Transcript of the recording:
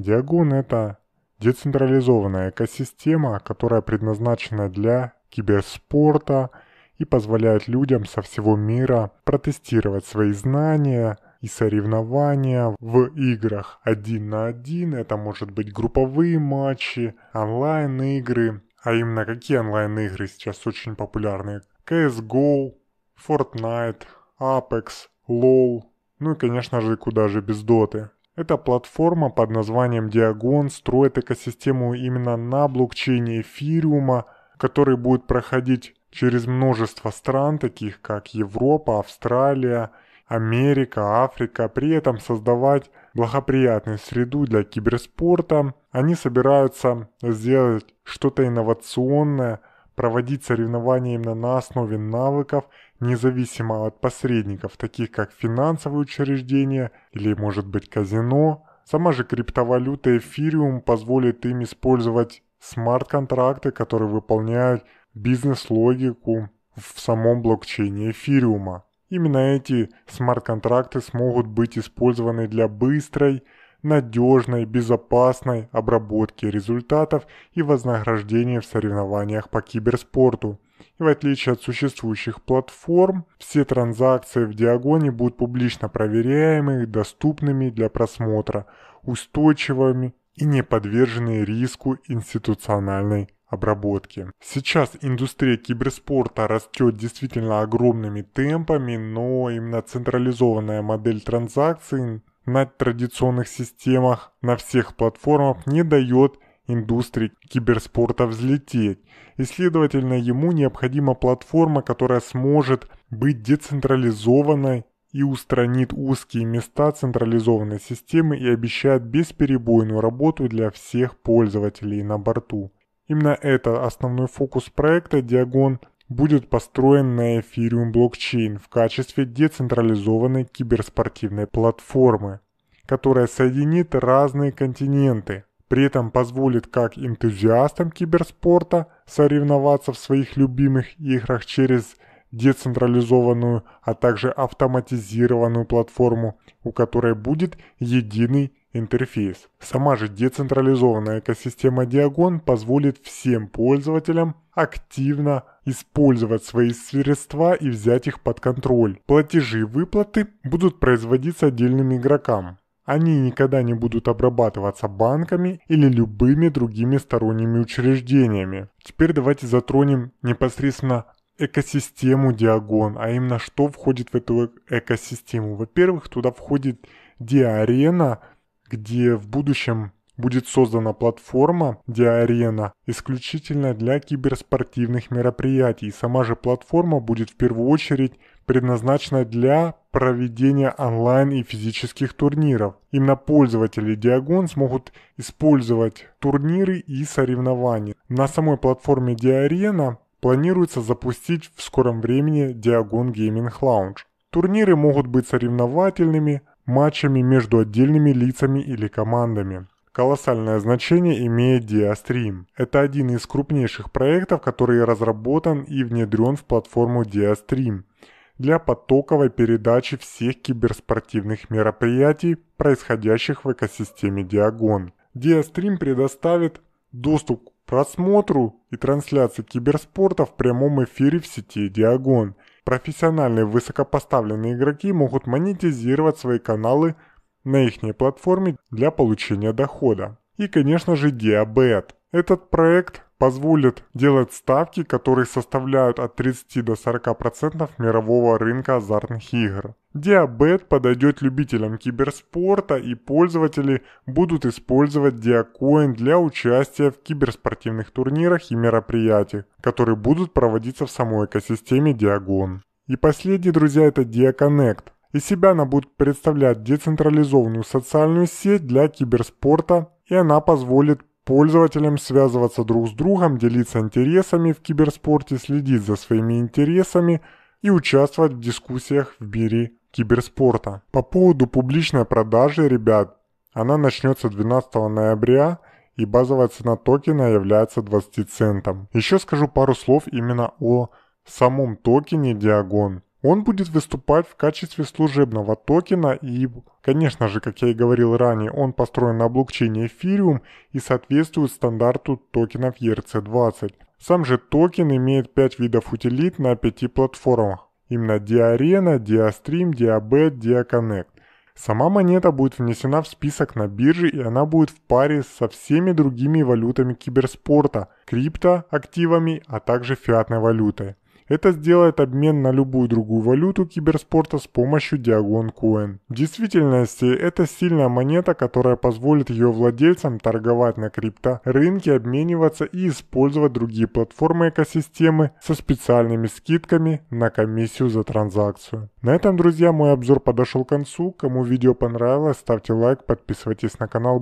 Диагон – это децентрализованная экосистема, которая предназначена для киберспорта и позволяет людям со всего мира протестировать свои знания и соревнования в играх один на один. Это может быть групповые матчи, онлайн-игры. А именно какие онлайн-игры сейчас очень популярны? CSGO, Fortnite, Apex, LoL, ну и конечно же куда же без доты. Эта платформа под названием Diagon строит экосистему именно на блокчейне эфириума, который будет проходить через множество стран, таких как Европа, Австралия, Америка, Африка, при этом создавать благоприятную среду для киберспорта. Они собираются сделать что-то инновационное, проводить соревнования именно на основе навыков независимо от посредников, таких как финансовые учреждения или, может быть, казино. Сама же криптовалюта Эфириум позволит им использовать смарт-контракты, которые выполняют бизнес-логику в самом блокчейне эфириума. Именно эти смарт-контракты смогут быть использованы для быстрой надежной, безопасной обработки результатов и вознаграждения в соревнованиях по киберспорту. И в отличие от существующих платформ, все транзакции в Диагоне будут публично проверяемы доступными для просмотра, устойчивыми и не подвержены риску институциональной обработки. Сейчас индустрия киберспорта растет действительно огромными темпами, но именно централизованная модель транзакций на традиционных системах на всех платформах не дает индустрии киберспорта взлететь. И следовательно, ему необходима платформа, которая сможет быть децентрализованной и устранит узкие места централизованной системы и обещает бесперебойную работу для всех пользователей на борту. Именно это основной фокус проекта Diagon будет построен на Ethereum блокчейн в качестве децентрализованной киберспортивной платформы, которая соединит разные континенты, при этом позволит как энтузиастам киберспорта соревноваться в своих любимых играх через децентрализованную, а также автоматизированную платформу, у которой будет единый интерфейс. Сама же децентрализованная экосистема Diagon позволит всем пользователям активно использовать свои средства и взять их под контроль. Платежи и выплаты будут производиться отдельным игрокам. Они никогда не будут обрабатываться банками или любыми другими сторонними учреждениями. Теперь давайте затронем непосредственно экосистему Диагон, а именно что входит в эту экосистему. Во-первых, туда входит Диарена, где в будущем будет создана платформа Диарена исключительно для киберспортивных мероприятий. Сама же платформа будет в первую очередь предназначена для проведения онлайн и физических турниров. Именно пользователи Diagon смогут использовать турниры и соревнования. На самой платформе ДиАрена планируется запустить в скором времени Diagon Gaming Lounge. Турниры могут быть соревновательными, матчами между отдельными лицами или командами. Колоссальное значение имеет Diastream. Это один из крупнейших проектов, который разработан и внедрен в платформу Diastream для потоковой передачи всех киберспортивных мероприятий, происходящих в экосистеме Diagon. Diastream предоставит доступ к просмотру и трансляции киберспорта в прямом эфире в сети Diagon. Профессиональные высокопоставленные игроки могут монетизировать свои каналы – на их платформе для получения дохода. И, конечно же, Diabet. Этот проект позволит делать ставки, которые составляют от 30 до 40% мирового рынка азартных игр. Диабет подойдет любителям киберспорта и пользователи будут использовать Диакоин для участия в киберспортивных турнирах и мероприятиях, которые будут проводиться в самой экосистеме Диагон. И последний, друзья, это Диаконнект. Из себя она будет представлять децентрализованную социальную сеть для киберспорта, и она позволит пользователям связываться друг с другом, делиться интересами в киберспорте, следить за своими интересами и участвовать в дискуссиях в мире киберспорта. По поводу публичной продажи, ребят, она начнется 12 ноября и базовая цена токена является 20 центом. Еще скажу пару слов именно о самом токене Diagon. Он будет выступать в качестве служебного токена и, конечно же, как я и говорил ранее, он построен на блокчейне Ethereum и соответствует стандарту токенов ERC20. Сам же токен имеет 5 видов утилит на 5 платформах. Именно DiArena, DiaStream, DiaBet, DiaConnect. Сама монета будет внесена в список на бирже и она будет в паре со всеми другими валютами киберспорта, криптоактивами, а также фиатной валютой. Это сделает обмен на любую другую валюту киберспорта с помощью Diagon Coin. В действительности, это сильная монета, которая позволит ее владельцам торговать на крипторынке, обмениваться и использовать другие платформы экосистемы со специальными скидками на комиссию за транзакцию. На этом, друзья, мой обзор подошел к концу. Кому видео понравилось, ставьте лайк, подписывайтесь на канал.